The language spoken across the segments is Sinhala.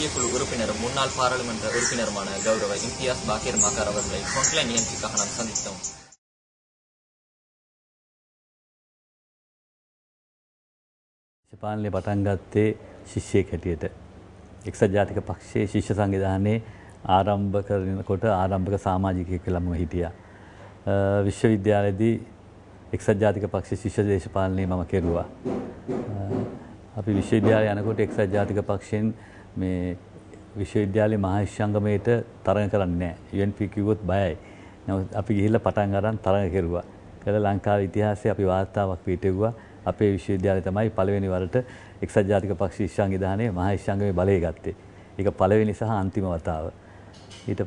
மத்திய குழு உறுப்பினரும் முன்னாள் பாராளுமன்ற உறுப்பினருமான கௌரவ இம்தியாஸ் பாக்கீர் மாக்கார் அவர்களை கொங்க்லைன் நிகழ்ச்சிக்காக நாம் சந்தித்தோம் ජපානලේ පටන් ගත්තේ ශිෂ්‍යයෙක් හැටියට. එක්සත් ජාතික පක්ෂයේ ශිෂ්‍ය සංවිධානයේ ආරම්භ කරනකොට ආරම්භක සමාජිකයෙක් කියලා මම හිටියා. විශ්වවිද්‍යාලයේදී එක්සත් ජාතික පක්ෂයේ ශිෂ්‍ය දේශපාලනයේ මම කෙරුවා. අපි විශ්වවිද්‍යාලය යනකොට එක්සත් ජාතික පක්ෂයෙන් මේ විශ්වවිද්‍යාලය මහාශ්‍යංගමයට තරඟ කරන්නේ නෑ UNP කිව්වොත් බයයි. නමුත් අපි ගිහිල්ලා පටන් අරන් තරඟ කෙරුවා. කළා ලංකාවේ ඉතිහාසයේ අපි වාර්තාවක් පිටෙව්වා. අපේ විශ්වවිද්‍යාලය තමයි පළවෙනි වරට එක්සත් ජාතික පක්ෂ ශිෂ්‍යාංග දාහනේ මහාශ්‍යංගමේ බලය ගත්තේ. ඒක පළවෙනි සහ අන්තිම වතාව. ඊට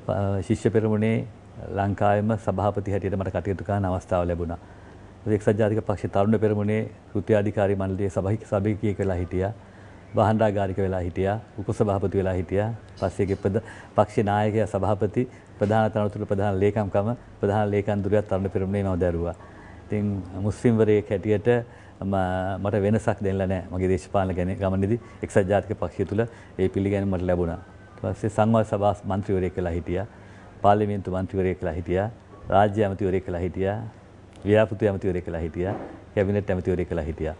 ශිෂ්‍ය පෙරමුණේ ලංකාවේම සභාපති හැටියට මට කටයුතු කරන අවස්ථාව ලැබුණා. එක්සත් ජාතික පක්ෂ තරුණ පෙරමුණේ කෘත්‍යාධිකාරී මණ්ඩලයේ සභාවේ සභාවේ කීකලා හිටියා. බහන්ඩාගාරික වෙලා හිටියා උපසභාපති වෙලා හිටියා පස්සේගේ පක්ෂ නායකයා සභාපති ප්‍රධාන තනතුරු ප්‍රධාන ලේකම්කම ප්‍රධාන ලේකම් දුරියත් තරුණ පෙරමුණේ මම දැරුවා. ඉතින් මුස්ලිම්වරයෙක් හැටියට මට වෙනසක් දෙන්නලා නැහැ මගේ දේශපාලන ගැන ගමනේදී එක්සත් ජාතික පක්ෂය තුල ඒ පිළිගැනීම මට ලැබුණා. ඊට පස්සේ සංවාද සභා මන්ත්‍රීවරයෙක් වෙලා හිටියා. පාර්ලිමේන්තු මන්ත්‍රීවරයෙක් වෙලා හිටියා. රාජ්‍ය ඇමතිවරයෙක් වෙලා හිටියා. ව්‍යාපෘති ඇමතිවරයෙක් වෙලා හිටියා. කැබිනට් ඇමතිවරයෙක් වෙලා හිටියා.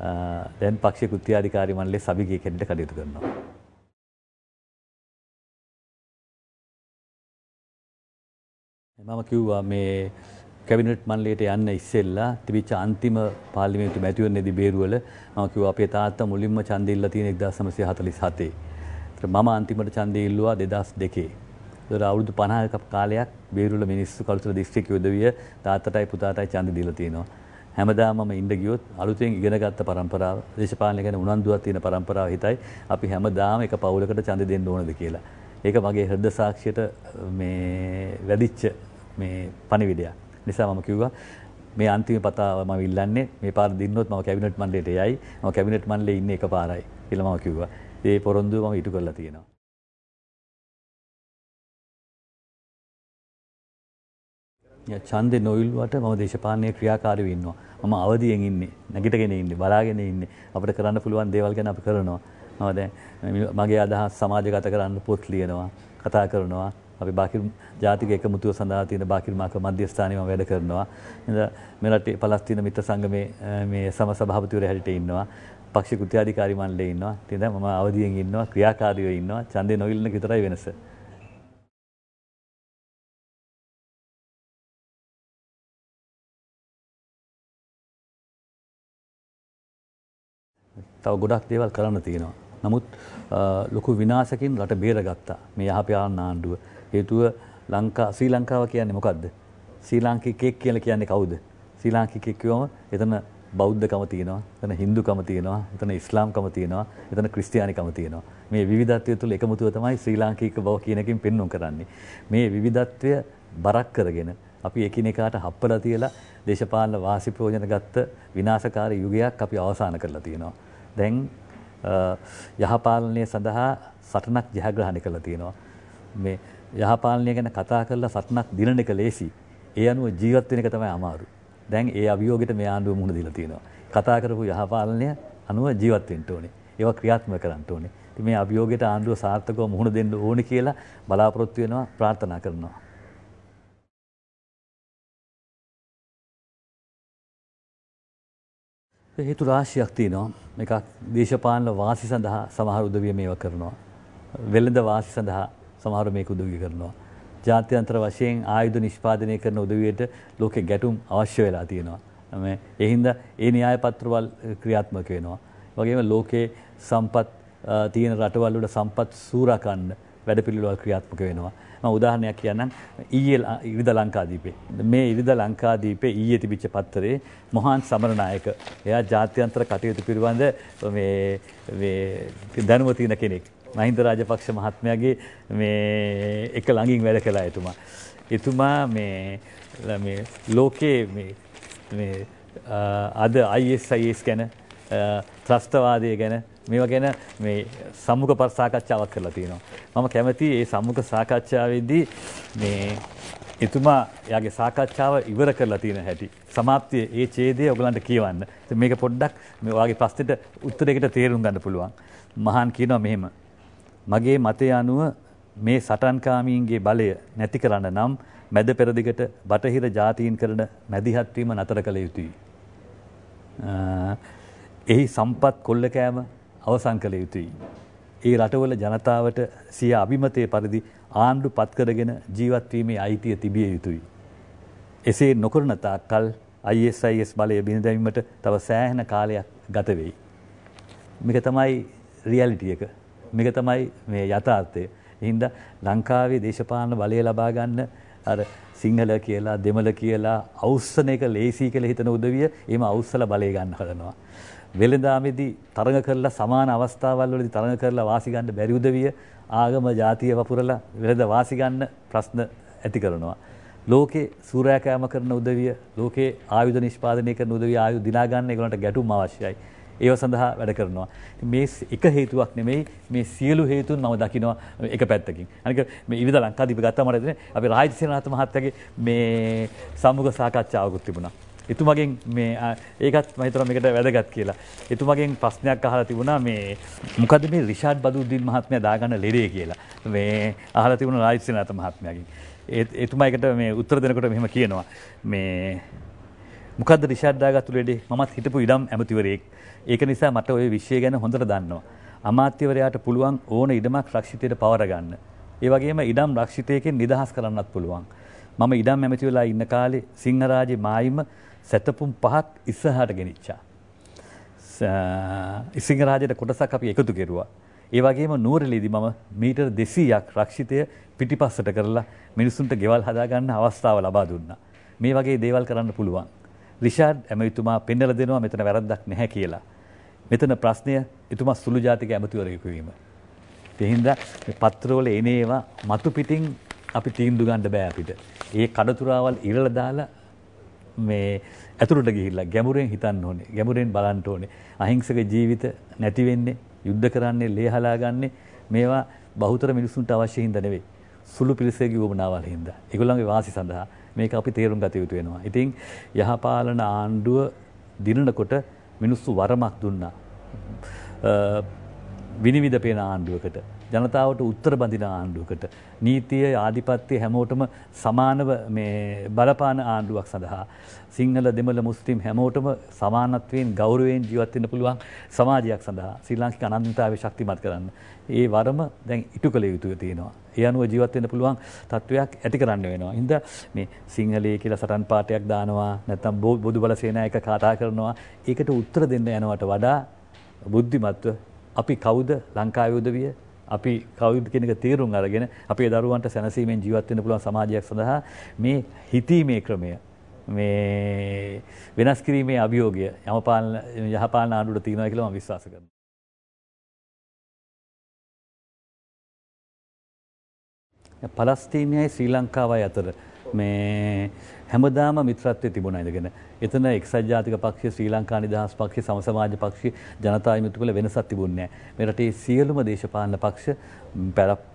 දැන් පක්ෂ කෘත්‍යාධිකාරී මණ්ඩලයේ සභිගේ කෙනෙක් කටයුතු කරනවා. මම කිව්වා මේ කැබිනට් මණ්ඩලයට යන්න ඉස්සෙල්ලා තිබිච්ච අන්තිම පාර්ලිමේන්තු මැතිවරණයේදී බේරුවල මම කිව්වා අපේ තාත්තා මුලින්ම ඡන්දය ඉල්ලලා තියෙන 1947. ඒතර මම අන්තිමට ඡන්දය ඉල්ලුවා 2002. ඒතර අවුරුදු 50ක කාලයක් බේරුවල මිනිස්සු කළුතර දිස්ත්‍රික්ක යොදවිය තාත්තටයි පුතාටයි ඡන්ද දීලා තිනවා. හැමදාම ඉන්න ගියොත් අලුතෙන් ඉගෙනගත්ත પરම්පරාව දේශපාලනය ගැන උනන්දුවක් තියෙන પરම්පරාව හිතයි අපි හැමදාම එක පවුලකට ඡන්දෙ දෙන්න ඕනද කියලා. ඒක මගේ හෘද සාක්ෂියට මේ වැඩිච්ච මේ පණිවිඩයක්. නිසා මම කිව්වා මේ අන්තිම පතාව මම ඉල්ලන්නේ මේ පාර දින්නොත් මම කැබිනට් මණ්ඩලයට යයි. මම කැබිනට් මණ්ඩලේ ඉන්නේ එකපාරයි කියලා මම කිව්වා. ඒ පොරොන්දුව මම ඉටු කරලා තියෙනවා. ඡන්දේ නොවිල්වට මම දේශපාලනයේ ක්‍රියාකාරී වෙන්නවා. මම අවදියෙන් ඉන්නේ, නැගිටගෙන ඉන්නේ, බලාගෙන ඉන්නේ. අපිට කරන්න පුළුවන් දේවල් ගැන අපි කරනවා. මම දැන් මගේ අදහස් සමාජගත කරන්න පොත් ලියනවා, කතා කරනවා. අපි බාකිර ජාතික එකමුතුව සඳහා තියෙන බාකිර මාක මධ්‍යස්ථානයේ මම වැඩ කරනවා. ඉතින් මෙරටේ පලස්තීන මිත්‍ර සංගමේ මේ සම සභාපතිවරයා හැටියට ඉන්නවා. පක්ෂික උත්තරාධිකාරී මණ්ඩලයේ ඉන්නවා. ඉතින් දැන් මම අවදියෙන් ඉන්නවා, ක්‍රියාකාරීව ඉන්නවා. ඡන්දේ නොඉල්ලන විතරයි වෙනස. තව ගොඩක් දේවල් කරන්න තියෙනවා. නමුත් ලොකු විනාසකින් රට බේරගත්තා මේ යහපාලන ආණ්ඩුව. හේතුව ලංකා ශ්‍රී ලංකාව කියන්නේ මොකක්ද? ශ්‍රී ලාංකිකයෙක් කියලා කියන්නේ කවුද? ශ්‍රී ලාංකිකයෙක් කියවම එතන බෞද්ධකම තියෙනවා එතන හින්දුකම තියෙනවා එතන ඉස්ලාම්කම තියෙනවා එතන ක්‍රිස්තියානිකම තියෙනවා මේ විවිධත්වය තුළ එකමුතුව තමයි ශ්‍රී ලාංකික බව කියන එකකින් පෙන්වුම් කරන්නේ මේ විවිධත්වය බරක් කරගෙන අපි එකිනෙකාට හප්පලා තියලා දේශපාලන වාසි ප්‍රයෝජන ගත්ත විනාශකාරී යුගයක් අපි අවසන් කරලා තියෙනවා දැන් යහපාලනය සඳහා සටනක් ජයග්‍රහණය කරලා තියෙනවා. මේ යහපාලනය ගැන කතා කරලා සටනක් දිනන එක ලේසි. ඒ අනුව ජීවත් වෙන එක තමයි අමාරු. දැන් ඒ අභියෝගයට මේ ආණ්ඩුව මුහුණ දීලා තියෙනවා. කතා කරපු යහපාලනය අනුව ජීවත් වෙන්න ඕනේ. ඒවා ක්‍රියාත්මක කරන්න ඕනේ. ඉතින් මේ අභියෝගයට ආණ්ඩුව සාර්ථකව මුහුණ දෙන්න ඕනේ කියලා බලාපොරොත්තු වෙනවා ප්‍රාර්ථනා කරනවා. හේතු රාශියක් තියෙනවා. එකක් දේශපාලන වාසි සඳහා සමහර උදවිය මේවා කරනවා. වෙළඳ වාසි සඳහා සමහර මේක උදවිය කරනවා. ජාත්‍යන්තර වශයෙන් ආයුධ නිෂ්පාදනය කරන උදවියට ලෝකේ ගැටුම් අවශ්‍ය වෙලා තියෙනවා. මේ ඒ හින්දා ඒ න්‍යාය පත්‍රවල ක්‍රියාත්මක වෙනවා. වගේම ලෝකේ සම්පත් තියෙන රටවල් වල සම්පත් සූරකන්න වැඩපිළිවෙළ ක්‍රියාත්මක වෙනවා. මම උදාහරණයක් කියන්නම්. ඊයේ ඉරිදා ලංකාදීපේ. මේ ඉරිදා ලංකාදීපේ ඊයේ තිබිච්ච පත්තරේ මොහාන් සමරනායක එයා ජාත්‍යන්තර කටයුතු පිළිබඳ මේ මේ දැනුම තියෙන කෙනෙක්. මහින්ද රාජපක්ෂ මහත්මයාගේ මේ එක ළඟින් වැඩ කළා එතුමා. එතුමා මේ මේ ලෝකයේ මේ මේ අද ISIS ගැන ත්‍රස්තවාදය ගැන මේවා ගැන මේ සම්මුඛ පරසාකච්ඡාවක් කරලා තියෙනවා. මම කැමති මේ සම්මුඛ සාකච්ඡාවේදී මේ එතුමා යාගේ සාකච්ඡාව ඉවර කරලා තියෙන හැටි. સમાප්තිය ඒ ඡේදය ඔයගලන්ට කියවන්න. මේක පොඩ්ඩක් මේ ඔයාගේ ප්‍රශ්නෙට උත්තරයකට තේරුම් ගන්න පුළුවන්. මහාන් කියනවා මෙහෙම. මගේ මතය අනුව මේ සටන්කාමීන්ගේ බලය නැති කරන්න නම් මැද පෙරදිගට බටහිර ජාතීන් කරන මැදිහත්වීම නතර කළ යුතුයි. එහි සම්පත් කොල්ල කෑම අවසන් කළ යුතුයි. ඒ රටවල ජනතාවට සිය අභිමතය පරිදි ආණ්ඩු පත්කරගෙන ජීවත්වීමේ අයිතිය තිබිය යුතුයි. එසේ නොකරනතා කල් ISIS බලය බිනිදැවීමට තව සෑහෙන කාලයක් ගතවෙයි. මේක තමයි රියලිටිය එක මේක තමයි මේ යථාර්ථය. හින්ද ලංකාවේ දේශපාලන බලය ලබා ගන්න අර සිංහල කියලා දෙමළ කියලා අවස්සන එක ලේසි කියලා හිතන උදවිය එම අවස්සල බලය ගන්න හදනවා. වෙළඳාමේදී තරඟ කරලා සමාන අවස්ථාවල් වලදී තරඟ කරලා වාසි ගන්න බැරි උදවිය ආගම ජාතිය වපුරලා වෙළඳ වාසි ගන්න ප්‍රශ්න ඇති කරනවා. ලෝකේ සූරයා කෑම කරන උදවිය, ලෝකේ ආයුධ නිෂ්පාදනය කරන උදවිය ආයුධ දිනා ගන්න ඒගොල්ලන්ට ගැටුම් අවශ්‍යයි. ඒව සඳහා වැඩ කරනවා. මේ එක හේතුවක් නෙමෙයි මේ සියලු හේතුන් මම දකිනවා එක පැත්තකින්. අනික මේ ඉවිද ලංකාදීප ගත්තාම මට හිතෙන්නේ අපේ රාජසේනාරත් මහත්තයාගේ මේ සමුග සාකච්ඡාවකුත් තිබුණා. එතුමගෙන් මේ ඒකත් මහිතර මේකට වැදගත් කියලා. එතුමගෙන් ප්‍රශ්නයක් අහලා තිබුණා මේ මොකද මේ රිෂාඩ් බදුද්දීන් මහත්මයා දාගන්න ලෙඩේ කියලා. මේ අහලා තිබුණා රාජිත් සේනාත මහත්මයාගෙන්. එතුමා ඒකට මේ උත්තර දෙනකොට මෙහෙම කියනවා මේ මොකද රිෂාඩ් දාගත්තු ලෙඩේ මමත් හිටපු ඉඩම් ඇමතිවරයෙක්. ඒක නිසා මට ওই විශ්ය ගැන හොඳට දන්නවා. අමාත්‍යවරයාට පුළුවන් ඕන ඉඩමක් රක්ෂිතයට පවර ගන්න. ඒ වගේම ඉඩම් රක්ෂිතයකින් නිදහස් කරන්නත් පුළුවන්. මම ඉඩම් ඇමති වෙලා ඉන්න කාලේ සිංහරාජේ මායිම සැතපුම් පහක් ඉස්සහට ගෙනිච්චා. ඉසිංහරාජයට කොටසක් අපි එකතු කෙරුවා. ඒ වගේම නුවරලේදී මම මීටර් 200ක් රක්ෂිතය පිටිපස්සට කරලා මිනිසුන්ට ගෙවල් හදාගන්න අවස්ථාව ලබා දුන්නා. මේ වගේ දේවල් කරන්න පුළුවන්. රිෂාඩ් ඇමතිතුමා පෙන්වලා දෙනවා මෙතන වැරද්දක් නැහැ කියලා. මෙතන ප්‍රශ්නය එතුමා සුළු ජාතික ඇමතිවරයෙකු වීම. ඒ හින්දා මේ පත්‍රවල එන ඒවා මතු පිටින් අපි තීන්දුව ගන්න බෑ අපිට. ඒ කඩතුරාවල් ඉරලා දාලා මේ ඇතුළට ගිහිල්ලා ගැඹුරෙන් හිතන්න ඕනේ. ගැඹුරෙන් බලන්න ඕනේ. අහිංසක ජීවිත නැති වෙන්නේ, යුද්ධ කරන්නේ, ලේ හලාගන්නේ මේවා බහුතර මිනිසුන්ට අවශ්‍ය හින්දා නෙවෙයි. සුළු පිරිසේගේ වමනාවල් හින්දා. ඒගොල්ලන්ගේ වාසි සඳහා මේක අපි තේරුම් ගත යුතු වෙනවා. ඉතින් යහපාලන ආණ්ඩුව දිනනකොට මිනිස්සු වරමක් දුන්නා. විනිවිධ පේන ආණ්ඩුවකට. ජනතාවට උත්තර බඳින ආණ්ඩුවකට. නීතිය ආධිපත්‍යය හැමෝටම සමානව බලපාන ආණ්ඩුවක් සඳහා. සිංහල දෙමල මුස්ලිම් හැමෝටම සමානත්වයෙන් ගෞරුවෙන් ජීවත්වන්න පුළුවන් සමාජයක් සඳහා සිල්ලාංකි අනන්තාව ශක්තිමත් කරන්න. ඒ වරම දැන් ඉටු කළ යුතුය තියෙනවා. ඒ අනුව ජීවත්වෙන්න පුළුවන් තත්ත්වයක් ඇති කරන්න වෙනවා. හිද මේ සිංහලයේ කියලා සටන් පාටයක් දානවා නැතම් බොදු බල සේනයක කාතා කරනවා ඒකට උත්තර දෙන්න යනවට වඩා බුද්ධිමත්ව අපි කවුද ලංකාවේ උදවිය අපි කවුද කියන එක තීරුම් අරගෙන අපේ දරුවන්ට සැනසීමෙන් ජීවත් වෙන්න පුළුවන් සමාජයක් සඳහා මේ හිතීමේ ක්‍රමය මේ වෙනස් කිරීමේ අභියෝගය යමපාලන යහපාලන ආණ්ඩුවට තියෙනවා කියලා මම විශ්වාස කරනවා. පලස්තීනයයි ශ්‍රී ලංකාවයි අතර මේ හැමදාම මිත්‍රත්වය තිබුණා ඉඳගෙන. එතන එක්සත් ජාතික පක්ෂය, ශ්‍රී ලංකා නිදහස් පක්ෂය, සම සමාජ පක්ෂය, ජනතා විමුක්ති පෙළ වෙනසක් තිබුණේ නැහැ. මේ රටේ සියලුම දේශපාලන පක්ෂ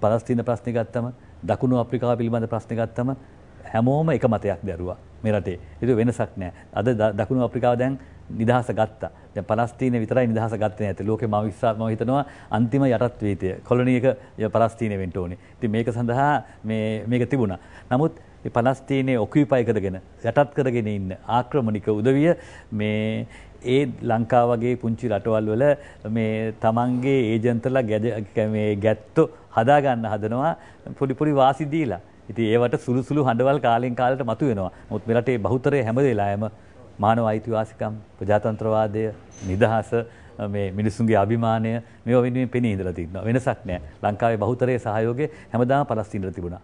පලස්තීන ප්‍රශ්නේ ගත්තම, දකුණු අප්‍රිකාව පිළිබඳ ප්‍රශ්නේ ගත්තම හැමෝම එක මතයක් දැරුවා මේ රටේ. ඒක වෙනසක් නෑ. අද දකුණු අප්‍රිකාව දැන් නිදහස ගත්තා. දැන් පලස්තීන විතරයි නිදහස ගත්තේ නැත්තේ. ලෝකේ මම විශ්වාස මම හිතනවා අන්තිම යටත් වීතිය කොලොනි එක පලස්තීන වෙන්න ඕනේ. ඉතින් මේක සඳහා මේ මේක තිබුණා. නමුත් මේ පලස්තීනයේ ඔකියුපයි කරගෙන යටත් කරගෙන ඉන්න ආක්‍රමණික උදවිය මේ ඒ ලංකා වගේ පුංචි රටවල් වල මේ තමන්ගේ ඒජන්තලා මේ ගැත්තෝ හදාගන්න හදනවා පොඩි පොඩි වාසි දීලා. ඉතින් ඒවට සුළු සුළු හඬවල් කාලෙන් කාලට මතුවෙනවා. මොකද මේ රටේ බහුතරය හැම වෙලාවෙම මානව අයිතිවාසිකම්, ප්‍රජාතන්ත්‍රවාදය, නිදහස මේ මිනිසුන්ගේ අභිමානය මේ වෙනුවෙන් පෙනී ඉඳලා තිබෙනවා. වෙනසක් නෑ. ලංකාවේ බහුතරයේ සහයෝගය හැමදාම පලස්තීනට තිබුණා.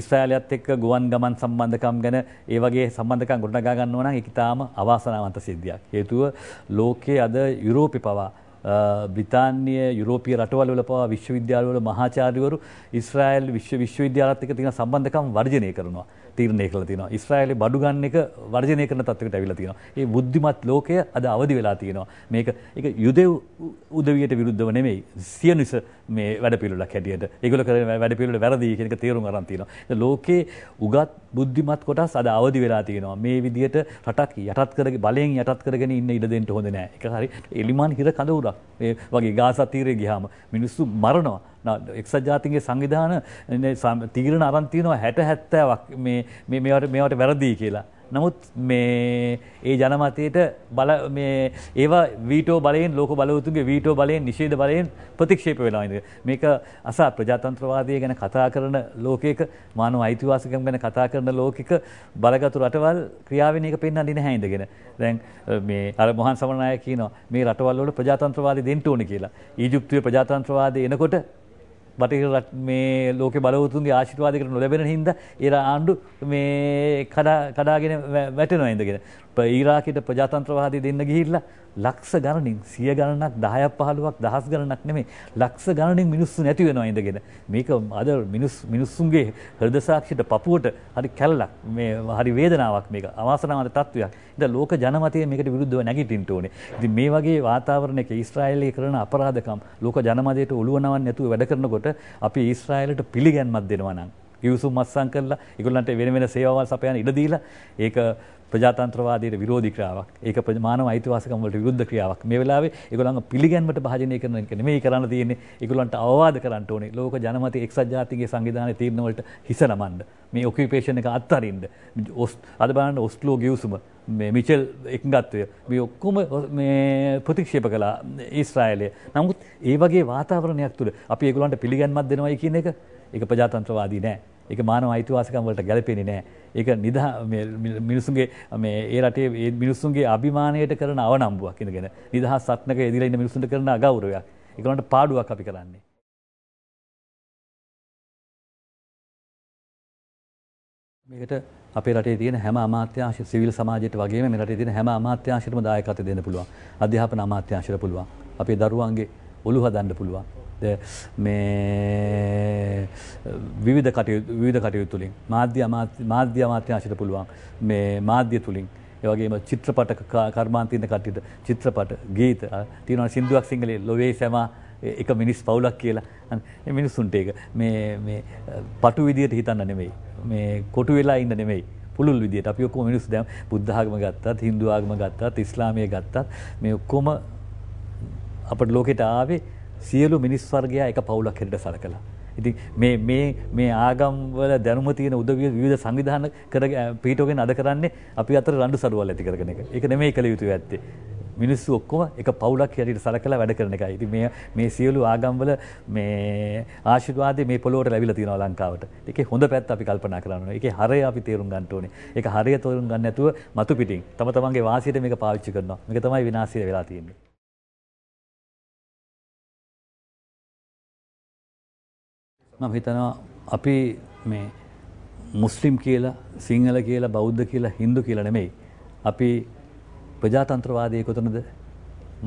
ඉස්්‍රෑලයක්ත් එක්ක ගුවන් ගමන් සම්බන්ධකම් ගැන ඒ වගේ සම්බන්ධකම් ගොඩනගා ගන්න ඕන නම් ඒක ඊටාම අවාසනාවන්ත සිද්ධියක්. හේතුව ලෝකයේ අද යුරෝපේ පවා බ්‍රිතාන්‍ය යුරෝපිය රටවල්වල පවා විශ්වවිද්‍යාලවල මහාචාර්යවරු ඉස්රායල් විශ්ව විශ්වවිද්‍යාලත් එක්ක තියෙන සම්බන්ධකම් වර්ජනය කරනවා. තීරණය කරලා තියෙනවා. ඉස්රායලේ බඩු ගන්න එක වර්ජනය කරන තත්ත්වයකට ඇවිල්ලා තියෙනවා. ඒ බුද්ධිමත් ලෝකය අද අවදි වෙලා තියෙනවා. මේක ඒක යුදෙව් උදවියට විරුද්ධව නෙමෙයි. සියනිස මේ වැඩපිළිවෙලක් හැටියට. ඒගොල්ලෝ කරන වැඩපිළිවෙල වැරදි කියන එක තේරුම් අරන් තියෙනවා. ලෝකේ උගත් බුද්ධිමත් කොටස් අද අවදි වෙලා තියෙනවා. මේ විදිහට රටක් යටත් කරගෙන බලයෙන් යටත් කරගෙන ඉන්න ඉඩ දෙන්න හොඳ නෑ. ඒක හරි එලිමාන් හිර කඳවුරක්. කියලා ඒ වගේ ගාසා තීරේ ගියාම මිනිස්සු මරනවා එක්සත් ජාතීන්ගේ සංවිධාන තීරණ අරන් තියෙනවා 60 70ක් මේ මේ මේවට මේවට වැරදි කියලා නමුත් මේ ඒ ජනමතයට බල මේ ඒවා වීටෝ බලයෙන් ලෝක බලවතුන්ගේ වීටෝ බලයෙන් නිෂේධ බලයෙන් ප්‍රතික්ෂේප වෙලා ඉඳ. මේක අසා ප්‍රජාතන්ත්‍රවාදය ගැන කතා කරන ලෝකයක මානව අයිතිවාසිකම් ගැන කතා කරන ලෝකයක බලගතු රටවල් ක්‍රියාවෙන එක පෙන්වන්නේ නැහැ ඉඳගෙන. දැන් මේ අර මොහන් සමරනායක කියනවා මේ රටවල් වල ප්‍රජාතන්ත්‍රවාදී දෙන්න ඕනේ කියලා. ඊජිප්තුවේ ප්‍රජාතන්ත්‍රවාදී එනකොට බටහිර රට මේ ලෝක බලවතුන්ගේ ආශිර්වාදයකට නොලැබෙන හින්දා ඒ ආණ්ඩු මේ කඩාගෙන වැටෙනවා ඉඳගෙන. ඉරාකයට ප්‍රජාතන්ත්‍රවාදී දෙන්න ගිහිල්ලා ලක්ෂ ගණනින් සිය ගණනක් 10ක් 15ක් දහස් ගණනක් නෙමෙයි ලක්ෂ ගණනින් මිනිස්සු නැති වෙනවා ඉඳගෙන මේක අද මිනිස් මිනිස්සුන්ගේ හෘද සාක්ෂියට පපුවට හරි කැළලක් මේ හරි වේදනාවක් මේක අවාසනාවන්ත තත්වයක් ඉතින් ලෝක ජනමතය මේකට විරුද්ධව නැගිටින්න ඕනේ ඉතින් මේ වගේ වාතාවරණයක ඊශ්‍රායලයේ කරන අපරාධකම් ලෝක ජනමතයට ඔළුව නවන්න නැතුව වැඩ කරනකොට අපි ඊශ්‍රායලයට පිළිගැන්මක් දෙනවා නම් ගිවිසුම් මස්සම් කරලා ඒගොල්ලන්ට වෙන වෙන සේවාවල් සපයන ඉඩ දීලා ඒක ප්‍රජාතන්ත්‍රවාදයට විරෝධී ක්‍රියාවක්. ඒක මානව අයිතිවාසිකම් වලට විරුද්ධ ක්‍රියාවක්. මේ වෙලාවේ ඒගොල්ලන්ව පිළිගැන්මට භාජනය කරන එක නෙමෙයි කරන්න තියෙන්නේ. ඒගොල්ලන්ට අවවාද කරන්න ඕනේ. ලෝක ජනමතය එක්සත් ජාතීන්ගේ සංවිධානයේ තීරණ වලට හිස නමන්න. මේ ඔකියුපේෂන් එක අත්හරින්න. අද බලන්න ඔස්ලෝ ගිවිසුම මිචල් එකගත්වය මේ ඔක්කොම ප්‍රතික්ෂේප කලා ඊස්රායිලය නමුත් ඒ වගේ වාතාවරණයක් තුළ අපි ඒගොලන්ට පිළිගැන්මත් දෙනවයි කියන එක එක ප්‍රජාතන්ත්‍රවාදී නෑ එක මානව අයිතිවාසකම් වලට ගැලපෙන නෑ ඒක නිදා මිනිසුන්ගේ මේ ඒ රටේ ඒ මිනිසුන්ගේ අභිමානයට කරන අවනම්බුවක් ඉඳගෙන නිදහස් සත්නක ඉදිරිය ඉන්න මිනිසුන්ට කරන අගෞරවයක්. ඒගොල්ලන්ට පාඩුවක් අපි කරන්නේ. මේකට අපේ රටේ තියෙන හැම අමාත්‍යාංශ සිවිල් සමාජයට වගේම මේ රටේ තියෙන හැම අමාත්‍යාංශයකටම දායකත්වය දෙන්න පුළුවන්. අධ්‍යාපන අමාත්‍යාංශයට පුළුවන්. අපේ දරුවන්ගේ ඔළුව හදන්න පුළුවන්. මේ විවිධ කටයුතු විවිධ කටයුතු තුලින් මාධ්‍ය මාධ්‍ය අමාත්‍යාංශයට පුළුවන් මේ මාධ්‍ය තුලින් ඒ වගේම චිත්‍රපට කර්මාන්තින කට්ටියට චිත්‍රපට ගීත තියෙනවා සින්දුවක් සිංහලේ ලොවේ සැමා එක මිනිස් පවුලක් කියලා මේ මිනිස්සුන්ට ඒක මේ මේ පටු විදියට හිතන්න නෙමෙයි මේ කොටු වෙලා ඉන්න නෙමෙයි පුළුල් විදියට අපි ඔක්කොම මිනිස්සු දැන් බුද්ධ ආගම ගත්තත් හින්දු ආගම ගත්තත් ඉස්ලාමයේ ගත්තත් මේ ඔක්කොම අපේ ලෝකෙට ආවේ සියලු මිනිස් වර්ගයා එක පවුලක් හැටියට සලකලා. ඉතින් මේ මේ මේ ආගම්වල දැනුම තියෙන උදවිය විවිධ සංවිධාන කර පිටෝගෙන අද කරන්නේ අපි අතර රණ්ඩු සරුවල් ඇති කරගෙන එක. ඒක නෙමෙයි කළ යුතු ඇත්තේ. මිනිස්සු ඔක්කොම එක පවුලක් හැටියට සලකලා වැඩ කරන එකයි. ඉතින් මේ මේ සියලු ආගම්වල මේ ආශිර්වාදේ මේ පොළොවට ලැබිලා තියෙනවා ලංකාවට. ඒකේ හොඳ පැත්ත අපි කල්පනා කරන්න ඕනේ. ඒකේ හරය අපි තේරුම් ගන්න ඕනේ. ඒක හරය තේරුම් ගන්න නැතුව මතු පිටින් තම තමන්ගේ වාසියට මේක පාවිච්චි කරනවා. මේක තමයි විනාශය වෙලා තියෙන්නේ. මම හිතනවා අපි මේ මුස්ලිම් කියලා සිංහල කියලා බෞද්ධ කියලා හින්දු කියලා නෙමෙයි. අපි ප්‍රජාතන්ත්‍රවාදය කොතනද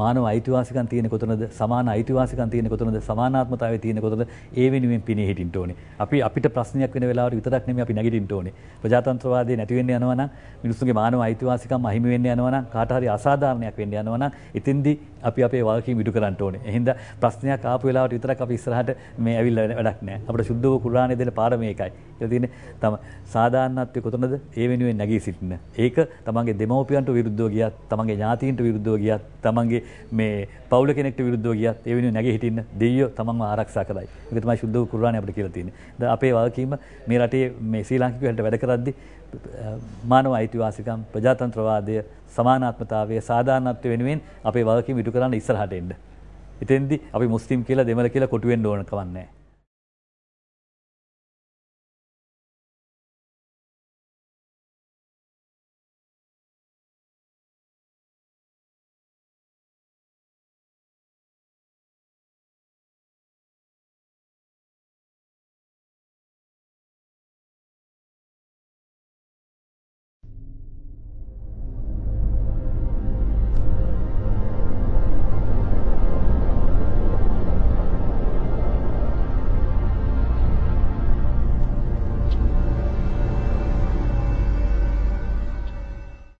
මානව අයිතිවාසිකම් තියෙන කොතනද සමාන අයිතිවාසිකම් තියෙන කොතනද සමානාත්මතාවය තියෙන කොතනද ඒ වෙනුවෙන් පිණී හිටින්න ඕනේ. අපි අපිට ප්‍රශ්නයක් වෙන වෙලාවට විතරක් නෙමෙයි අපි නැගිටින්න ඕනේ. ප්‍රජාතන්ත්‍රවාදය නැති වෙන්න යනවා නම් මිනිස්සුන්ගේ මානව අයිතිවාසිකම් අහිමි වෙන්න යනවා නම් කාට හරි අසාධාරණයක් වෙන්න යනවා නම් එතෙන්දී අපි අපේ වගකීම් ඉටු කරන්න ඕනේ. එහෙනම් ප්‍රශ්නයක් ආපු වෙලාවට විතරක් අපි ඉස්සරහට මේ ඇවිල්ලා වැඩක් නැහැ. අපිට සුද්ධව කුරාණේ දෙන පාර මේකයි. යතින තම සාධාරණත්වය කොතනද ඒ වෙනුවෙන් නැගී සිටින. ඒක තමන්ගේ දෙමවපියන්ට විරුද්ධෝ ගියත් තමන්ගේ ඥාතීන්ට විරුද්ධෝ ගියත් තමන්ගේ මේ පවුල කෙනෙක්ට විරුද්ධෝ ගියත් ඒ වෙනුවෙන් නැගී හිටින්න දෙයියෝ තමන්ව ආරක්ෂා කරයි. ඒක තමයි සුද්ධ කුර්ආනයේ අපිට කියලා තියෙන්නේ. ද අපේ වගකීම මේ රටේ මේ ශ්‍රී ලාංකිකයන්ට වැඩ කරද්දී මානව අයිතිවාසිකම් ප්‍රජාතන්ත්‍රවාදය සමානාත්මතාවය සාධාරණත්වය වෙනුවෙන් අපේ වගකීම ඉටු කරන්න ඉස්සරහට එන්න. එතෙන්දී අපි මුස්ලිම් කියලා දෙමළ කියලා කොටුවෙන්න ඕන කවන්නේ නැහැ.